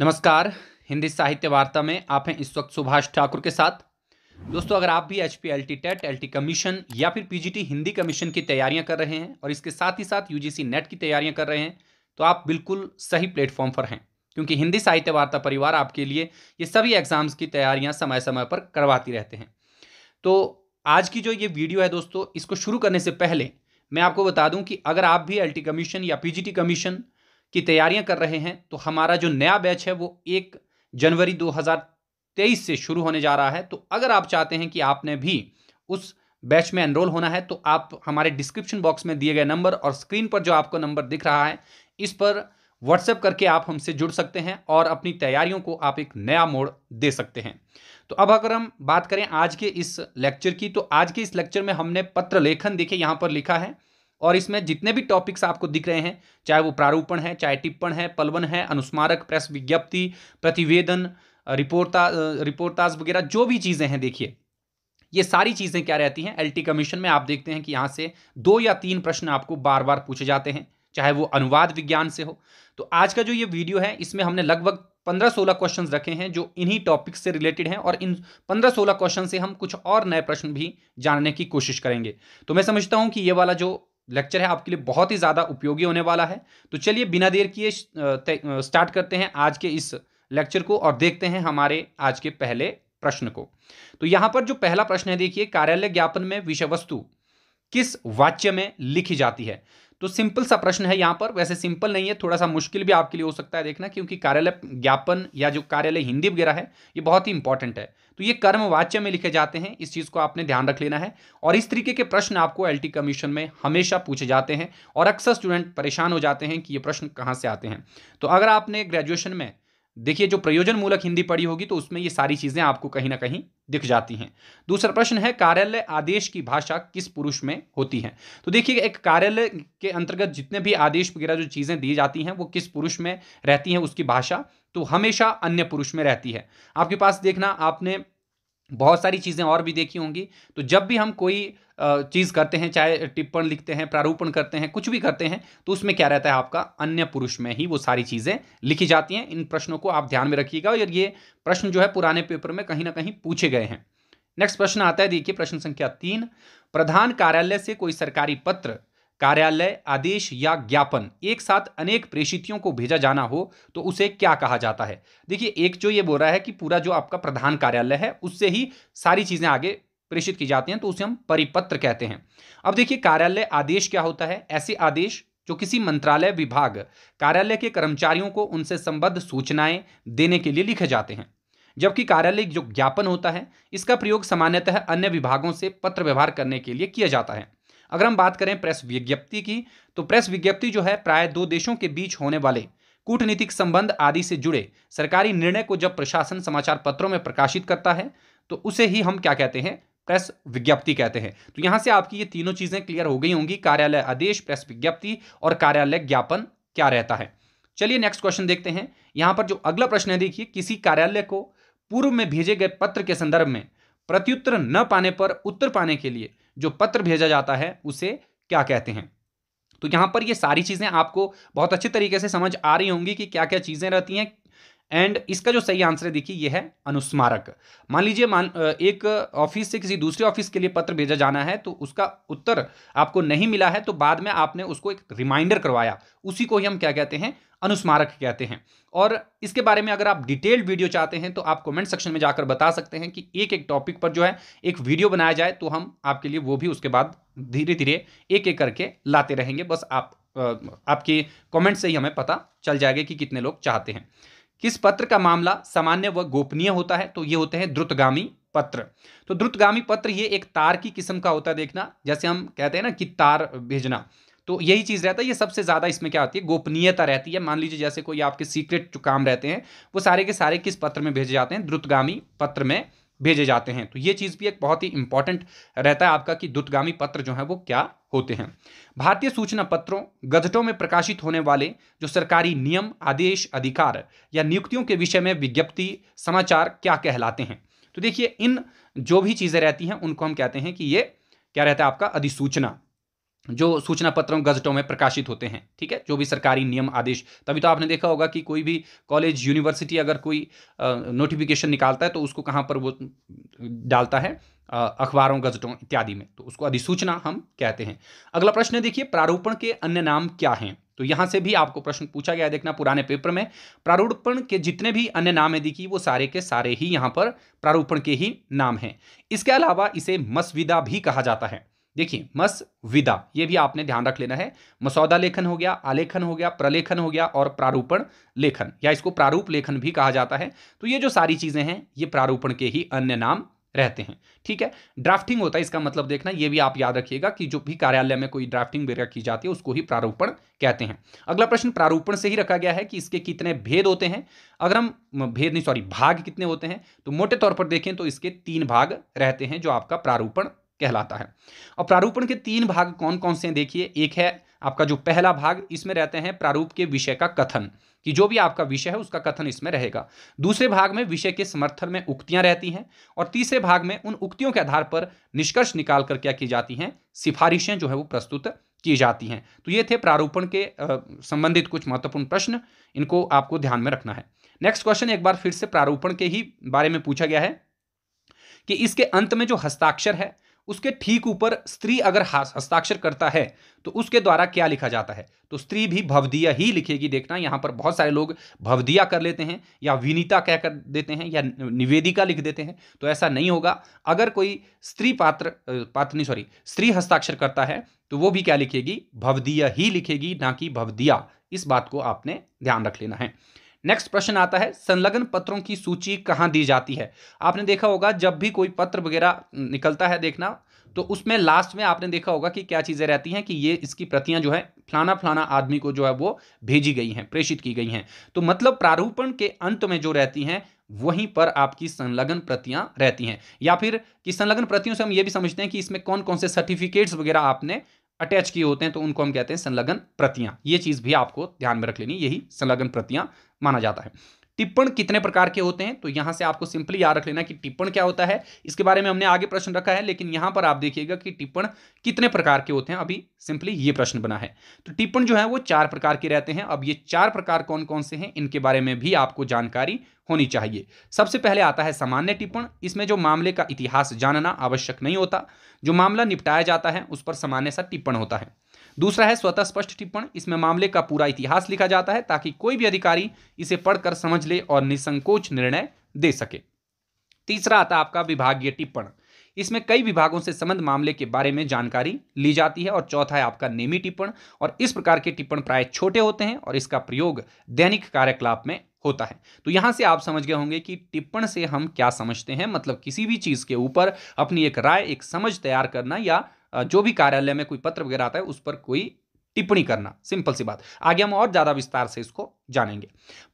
नमस्कार हिंदी साहित्य वार्ता में आप हैं इस वक्त सुभाष ठाकुर के साथ दोस्तों अगर आप भी H P L T TET L T commission या फिर P G T Hindi commission की तैयारियां कर रहे हैं और इसके साथ ही साथ यूजीसी नेट की तैयारियां कर रहे हैं तो आप बिल्कुल सही प्लेटफॉर्म पर हैं क्योंकि हिंदी साहित्य वार्ता परिवार आपके लिए ये सभी एग्जाम्स की तैयारियाँ समय समय पर करवाती रहते हैं तो आज की जो ये वीडियो है दोस्तों इसको शुरू करने से पहले मैं आपको बता दूं कि अगर आप भी एल कमीशन या पी कमीशन की तैयारियां कर रहे हैं तो हमारा जो नया बैच है वो एक जनवरी 2023 से शुरू होने जा रहा है तो अगर आप चाहते हैं कि आपने भी उस बैच में एनरोल होना है तो आप हमारे डिस्क्रिप्शन बॉक्स में दिए गए नंबर और स्क्रीन पर जो आपको नंबर दिख रहा है इस पर व्हाट्सएप करके आप हमसे जुड़ सकते हैं और अपनी तैयारियों को आप एक नया मोड़ दे सकते हैं तो अब अगर हम बात करें आज के इस लेक्चर की तो आज के इस लेक्चर में हमने पत्र लेखन देखे यहाँ पर लिखा है और इसमें जितने भी टॉपिक्स आपको दिख रहे हैं चाहे वो प्रारूपण है चाहे टिप्पण है पलवन है अनुस्मारक प्रेस विज्ञप्ति प्रतिवेदन रिपोर्टा रिपोर्टाज वगैरह जो भी चीज़ें हैं देखिए ये सारी चीज़ें क्या रहती हैं एलटी कमीशन में आप देखते हैं कि यहाँ से दो या तीन प्रश्न आपको बार बार पूछे जाते हैं चाहे वो अनुवाद विज्ञान से हो तो आज का जो ये वीडियो है इसमें हमने लगभग पंद्रह सोलह क्वेश्चन रखे हैं जो इन्हीं टॉपिक्स से रिलेटेड हैं और इन पंद्रह सोलह क्वेश्चन से हम कुछ और नए प्रश्न भी जानने की कोशिश करेंगे तो मैं समझता हूँ कि ये वाला जो लेक्चर है आपके लिए बहुत ही ज़्यादा उपयोगी होने वाला है तो चलिए बिना देर किए स्टार्ट करते हैं आज के इस लेक्चर को और देखते हैं हमारे आज के पहले प्रश्न को तो यहाँ पर जो पहला प्रश्न है देखिए कार्यालय ज्ञापन में विषय वस्तु किस वाच्य में लिखी जाती है तो सिंपल सा प्रश्न है यहाँ पर वैसे सिंपल नहीं है थोड़ा सा मुश्किल भी आपके लिए हो सकता है देखना क्योंकि कार्यालय ज्ञापन या जो कार्यालय हिंदी वगैरह है ये बहुत ही इंपॉर्टेंट है तो ये कर्मवाच्य में लिखे जाते हैं इस चीज़ को आपने ध्यान रख लेना है और इस तरीके के प्रश्न आपको एल कमीशन में हमेशा पूछे जाते हैं और अक्सर स्टूडेंट परेशान हो जाते हैं कि ये प्रश्न कहाँ से आते हैं तो अगर आपने ग्रेजुएशन में देखिए जो प्रयोजन मूलक हिंदी पढ़ी होगी तो उसमें ये सारी चीज़ें आपको कहीं ना कहीं दिख जाती हैं दूसरा प्रश्न है कार्यालय आदेश की भाषा किस पुरुष में होती है तो देखिए एक कार्यालय के अंतर्गत जितने भी आदेश वगैरह जो चीज़ें दी जाती हैं वो किस पुरुष में रहती हैं उसकी भाषा तो हमेशा अन्य पुरुष में रहती है आपके पास देखना आपने बहुत सारी चीज़ें और भी देखी होंगी तो जब भी हम कोई चीज़ करते हैं चाहे टिप्पण लिखते हैं प्रारूपण करते हैं कुछ भी करते हैं तो उसमें क्या रहता है आपका अन्य पुरुष में ही वो सारी चीज़ें लिखी जाती हैं इन प्रश्नों को आप ध्यान में रखिएगा और ये प्रश्न जो है पुराने पेपर में कहीं ना कहीं पूछे गए हैं नेक्स्ट प्रश्न आता है देखिए प्रश्न संख्या तीन प्रधान कार्यालय से कोई सरकारी पत्र कार्यालय आदेश या ज्ञापन एक साथ अनेक प्रेषितियों को भेजा जाना हो तो उसे क्या कहा जाता है देखिए एक जो ये बोल रहा है कि पूरा जो आपका प्रधान कार्यालय है उससे ही सारी चीज़ें आगे प्रेषित की जाती हैं तो उसे हम परिपत्र कहते हैं अब देखिए कार्यालय आदेश क्या होता है ऐसे आदेश जो किसी मंत्रालय विभाग कार्यालय के कर्मचारियों को उनसे संबद्ध सूचनाएं देने के लिए लिखे जाते हैं जबकि कार्यालय जो ज्ञापन होता है इसका प्रयोग सामान्यतः अन्य विभागों से पत्र व्यवहार करने के लिए किया जाता है अगर हम बात करें प्रेस विज्ञप्ति की तो प्रेस विज्ञप्ति जो है प्राय दो देशों के बीच होने वाले कूटनीतिक संबंध आदि से जुड़े सरकारी निर्णय को जब प्रशासन समाचार पत्रों में प्रकाशित करता है तो उसे ही हम क्या कहते हैं प्रेस विज्ञप्ति कहते हैं तो यहां से आपकी ये तीनों चीजें क्लियर हो गई होंगी कार्यालय आदेश प्रेस विज्ञप्ति और कार्यालय ज्ञापन क्या रहता है चलिए नेक्स्ट क्वेश्चन देखते हैं यहां पर जो अगला प्रश्न है देखिए किसी कार्यालय को पूर्व में भेजे गए पत्र के संदर्भ में प्रत्युत्तर न पाने पर उत्तर पाने के लिए जो पत्र भेजा जाता है उसे क्या कहते हैं तो यहाँ पर ये सारी चीज़ें आपको बहुत अच्छे तरीके से समझ आ रही होंगी कि क्या क्या चीज़ें रहती हैं एंड इसका जो सही आंसर है देखिए ये है अनुस्मारक मान लीजिए मान एक ऑफिस से किसी दूसरे ऑफिस के लिए पत्र भेजा जाना है तो उसका उत्तर आपको नहीं मिला है तो बाद में आपने उसको एक रिमाइंडर करवाया उसी को ही हम क्या कहते हैं अनुस्मारक कहते हैं और इसके बारे में अगर आप डिटेल्ड वीडियो चाहते हैं तो आप कमेंट सेक्शन में जाकर बता सकते हैं कि एक एक टॉपिक पर जो है एक वीडियो बनाया जाए तो हम आपके लिए वो भी उसके बाद धीरे धीरे एक एक करके लाते रहेंगे बस आप आपके कमेंट से ही हमें पता चल जाएगा कि कितने लोग चाहते हैं किस पत्र का मामला सामान्य व गोपनीय होता है तो ये होते हैं द्रुतगामी पत्र तो द्रुतगामी पत्र ये एक तार की किस्म का होता है देखना जैसे हम कहते हैं ना कि तार भेजना तो यही चीज़ रहता है ये सबसे ज़्यादा इसमें क्या होती है गोपनीयता रहती है मान लीजिए जैसे कोई आपके सीक्रेट जो काम रहते हैं वो सारे के सारे किस पत्र में भेजे जाते हैं द्रुतगामी पत्र में भेजे जाते हैं तो ये चीज़ भी एक बहुत ही इंपॉर्टेंट रहता है आपका कि द्रुतगामी पत्र जो है वो क्या होते हैं भारतीय सूचना पत्रों गजटों में प्रकाशित होने वाले जो सरकारी नियम आदेश अधिकार या नियुक्तियों के विषय में विज्ञप्ति समाचार क्या कहलाते हैं तो देखिए इन जो भी चीज़ें रहती हैं उनको हम कहते हैं कि ये क्या रहता है आपका अधिसूचना जो सूचना पत्रों गजटों में प्रकाशित होते हैं ठीक है जो भी सरकारी नियम आदेश तभी तो आपने देखा होगा कि कोई भी कॉलेज यूनिवर्सिटी अगर कोई नोटिफिकेशन निकालता है तो उसको कहाँ पर वो डालता है अखबारों गजटों इत्यादि में तो उसको अधिसूचना हम कहते हैं अगला प्रश्न देखिए प्रारूपण के अन्य नाम क्या हैं तो यहाँ से भी आपको प्रश्न पूछा गया है देखना पुराने पेपर में प्रारूपण के जितने भी अन्य नाम है देखिए वो सारे के सारे ही यहाँ पर प्रारूपण के ही नाम हैं इसके अलावा इसे मसविदा भी कहा जाता है देखिए मस विदा ये भी आपने ध्यान रख लेना है मसौदा लेखन हो गया आलेखन हो गया प्रलेखन हो गया और प्रारूपण लेखन या इसको प्रारूप लेखन भी कहा जाता है तो ये जो सारी चीज़ें हैं ये प्रारूपण के ही अन्य नाम रहते हैं ठीक है ड्राफ्टिंग होता है इसका मतलब देखना ये भी आप याद रखिएगा कि जो भी कार्यालय में कोई ड्राफ्टिंग वगैरह की जाती है उसको ही प्रारूपण कहते हैं अगला प्रश्न प्रारूपण से ही रखा गया है कि इसके कितने भेद होते हैं अगर हम भेद नहीं सॉरी भाग कितने होते हैं तो मोटे तौर पर देखें तो इसके तीन भाग रहते हैं जो आपका प्रारूपण कहलाता है और प्रारूपण के तीन भाग कौन कौन से हैं देखिए एक है आपका जो पहला भाग इसमें रहते हैं प्रारूप के विषय का कथन कि जो भी आपका विषय है उसका कथन इसमें रहेगा दूसरे भाग में विषय के समर्थन में उक्तियां रहती हैं और तीसरे भाग में उन उक्तियों के आधार पर निष्कर्ष निकाल कर क्या की जाती हैं सिफारिशें जो है वो प्रस्तुत की जाती हैं तो ये थे प्रारूपण के संबंधित कुछ महत्वपूर्ण प्रश्न इनको आपको ध्यान में रखना है नेक्स्ट क्वेश्चन एक बार फिर से प्रारूपण के ही बारे में पूछा गया है कि इसके अंत में जो हस्ताक्षर है उसके ठीक ऊपर स्त्री अगर हस्ताक्षर करता है तो उसके द्वारा क्या लिखा जाता है तो स्त्री भी भवदिया ही लिखेगी देखना यहाँ पर बहुत सारे लोग भवदिया कर लेते हैं या विनीता कह कर देते हैं या निवेदिका लिख देते हैं तो ऐसा नहीं होगा अगर कोई स्त्री पात्र पात्र सॉरी स्त्री हस्ताक्षर करता है तो वो भी क्या लिखेगी भवदिया ही लिखेगी ना कि भवदिया इस बात को आपने ध्यान रख लेना है नेक्स्ट प्रश्न आता है संलग्न पत्रों की सूची कहाँ दी जाती है आपने देखा होगा जब भी कोई पत्र वगैरह निकलता है देखना तो उसमें लास्ट में आपने देखा होगा कि क्या चीज़ें रहती हैं कि ये इसकी प्रतियां जो है फलाना फलाना आदमी को जो है वो भेजी गई हैं प्रेषित की गई हैं तो मतलब प्रारूपण के अंत में जो रहती हैं वहीं पर आपकी संलग्न प्रतियां रहती हैं या फिर कि संलग्न प्रतियों से हम ये भी समझते हैं कि इसमें कौन कौन से सर्टिफिकेट्स वगैरह आपने अटैच किए होते हैं तो उनको हम कहते हैं संलग्न प्रतियां ये चीज़ भी आपको ध्यान में रख लेनी यही संलग्न प्रतियां माना जाता है टिप्पण कितने प्रकार के होते हैं तो यहाँ से आपको सिंपली याद रख लेना कि टिप्पण क्या होता है इसके बारे में हमने आगे प्रश्न रखा है लेकिन यहाँ पर आप देखिएगा कि टिप्पण कितने प्रकार के होते हैं अभी सिंपली ये प्रश्न बना है तो टिप्पण जो है वो चार प्रकार के रहते हैं अब ये चार प्रकार कौन कौन से हैं इनके बारे में भी आपको जानकारी होनी चाहिए सबसे पहले आता है सामान्य टिप्पण इसमें जो मामले का इतिहास जानना आवश्यक नहीं होता जो मामला निपटाया जाता है उस पर सामान्य सा टिप्पण होता है दूसरा है स्वतः स्पष्ट टिप्पण इसमें मामले का पूरा इतिहास लिखा जाता है ताकि कोई भी अधिकारी इसे पढ़कर समझ ले और निसंकोच निर्णय दे सके तीसरा आता आपका विभागीय टिप्पण इसमें कई विभागों से संबंध मामले के बारे में जानकारी ली जाती है और चौथा है आपका नेमी टिप्पण और इस प्रकार के टिप्पण प्राय छोटे होते हैं और इसका प्रयोग दैनिक कार्यकलाप में होता है तो यहां से आप समझ गए होंगे कि टिप्पण से हम क्या समझते हैं मतलब किसी भी चीज के ऊपर अपनी एक राय एक समझ तैयार करना या जो भी कार्यालय में कोई पत्र वगैरह आता है उस पर कोई टिप्पणी करना सिंपल सी बात आगे हम और ज्यादा विस्तार से इसको जानेंगे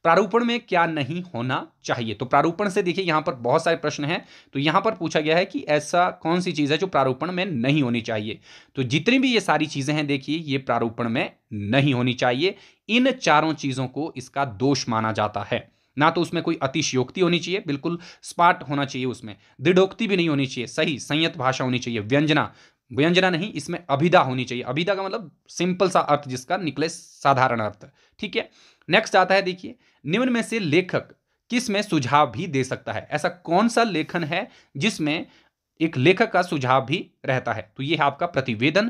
प्रारूपण में क्या नहीं होना चाहिए तो प्रारूपण से देखिए यहां पर बहुत सारे प्रश्न हैं तो यहां पर पूछा गया है कि ऐसा कौन सी चीज है जो प्रारूपण में नहीं होनी चाहिए तो जितनी भी ये सारी चीजें हैं देखिए ये प्रारूपण में नहीं होनी चाहिए इन चारों चीजों को इसका दोष माना जाता है ना तो उसमें कोई अतिशयोक्ति होनी चाहिए बिल्कुल स्पाट होना चाहिए उसमें दृढ़ोक्ति भी नहीं होनी चाहिए सही संयत भाषा होनी चाहिए व्यंजना व्यंजना नहीं इसमें अभिधा होनी चाहिए अभिधा का मतलब सिंपल सा अर्थ जिसका निकले साधारण अर्थ ठीक है नेक्स्ट आता है देखिए निम्न में से लेखक किस में सुझाव भी दे सकता है ऐसा कौन सा लेखन है जिसमें एक लेखक का सुझाव भी रहता है तो यह है आपका प्रतिवेदन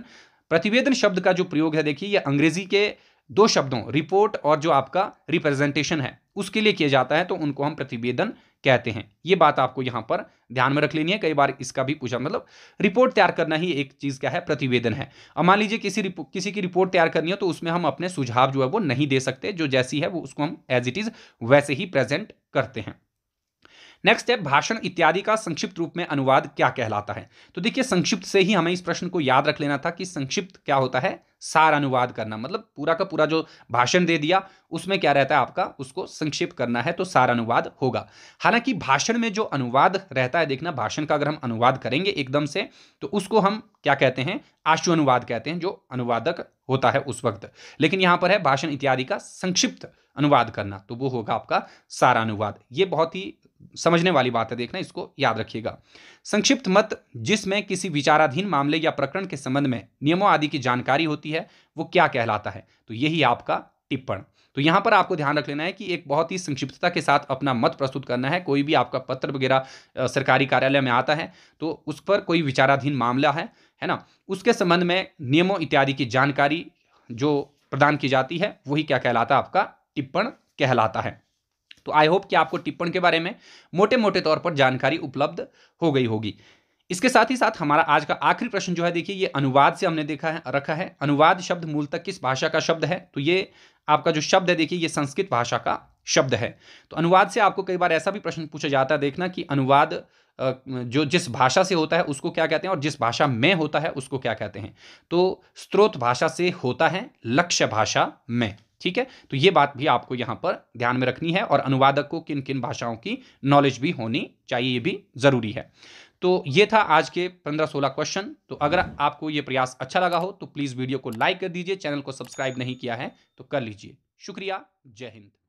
प्रतिवेदन शब्द का जो प्रयोग है देखिए यह अंग्रेजी के दो शब्दों रिपोर्ट और जो आपका रिप्रेजेंटेशन है उसके लिए किया जाता है तो उनको हम प्रतिवेदन कहते हैं ये बात आपको यहां पर ध्यान में रख लेनी है कई बार इसका भी पूछा मतलब रिपोर्ट तैयार करना ही एक चीज क्या है प्रतिवेदन है अब मान लीजिए किसी किसी की रिपोर्ट तैयार करनी हो तो उसमें हम अपने सुझाव जो है वो नहीं दे सकते जो जैसी है वो उसको हम एज इट इज वैसे ही प्रेजेंट करते हैं नेक्स्ट है भाषण इत्यादि का संक्षिप्त रूप में अनुवाद क्या कहलाता है तो देखिए संक्षिप्त से ही हमें इस प्रश्न को याद रख लेना था कि संक्षिप्त क्या होता है सार अनुवाद करना मतलब पूरा का पूरा जो भाषण दे दिया उसमें क्या रहता है आपका उसको संक्षिप्त करना है तो सार अनुवाद होगा हालांकि भाषण में जो अनुवाद रहता है देखना भाषण का अगर हम अनुवाद करेंगे एकदम से तो उसको हम क्या कहते हैं आशु अनुवाद कहते हैं जो अनुवादक होता है उस वक्त लेकिन यहाँ पर है भाषण इत्यादि का संक्षिप्त अनुवाद करना तो वो होगा आपका सारा अनुवाद ये बहुत ही समझने वाली बात है देखना इसको याद रखिएगा संक्षिप्त मत जिसमें किसी विचाराधीन मामले या प्रकरण के संबंध में नियमों आदि की जानकारी होती है वो क्या कहलाता है तो यही आपका टिप्पण तो यहां पर आपको ध्यान रख लेना है कि एक बहुत ही संक्षिप्तता के साथ अपना मत प्रस्तुत करना है कोई भी आपका पत्र वगैरह सरकारी कार्यालय में आता है तो उस पर कोई विचाराधीन मामला है है ना उसके संबंध में नियमों इत्यादि की जानकारी जो प्रदान की जाती है वही क्या कहलाता है आपका टिप्पण कहलाता है तो आई होप कि आपको टिप्पण के बारे में मोटे मोटे तौर पर जानकारी उपलब्ध हो गई होगी इसके साथ ही साथ हमारा आज का आखिरी प्रश्न जो है देखिए ये अनुवाद से हमने देखा है रखा है अनुवाद शब्द मूलतः किस भाषा का शब्द है तो ये आपका जो शब्द है देखिए ये संस्कृत भाषा का शब्द है तो अनुवाद से आपको कई बार ऐसा भी प्रश्न पूछा जाता है देखना कि अनुवाद जो जिस भाषा से होता है उसको क्या कहते हैं और जिस भाषा में होता है उसको क्या कहते हैं तो स्त्रोत भाषा से होता है लक्ष्य भाषा में ठीक है तो ये बात भी आपको यहाँ पर ध्यान में रखनी है और अनुवादक को किन किन भाषाओं की नॉलेज भी होनी चाहिए ये भी ज़रूरी है तो ये था आज के पंद्रह सोलह क्वेश्चन तो अगर आपको ये प्रयास अच्छा लगा हो तो प्लीज़ वीडियो को लाइक कर दीजिए चैनल को सब्सक्राइब नहीं किया है तो कर लीजिए शुक्रिया जय हिंद